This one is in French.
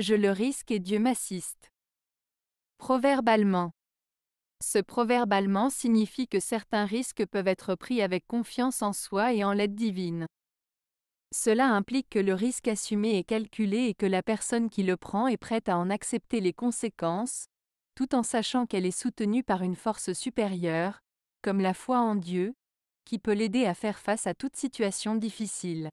Je le risque et Dieu m'assiste. Proverbalement Ce proverbe allemand signifie que certains risques peuvent être pris avec confiance en soi et en l'aide divine. Cela implique que le risque assumé est calculé et que la personne qui le prend est prête à en accepter les conséquences, tout en sachant qu'elle est soutenue par une force supérieure, comme la foi en Dieu, qui peut l'aider à faire face à toute situation difficile.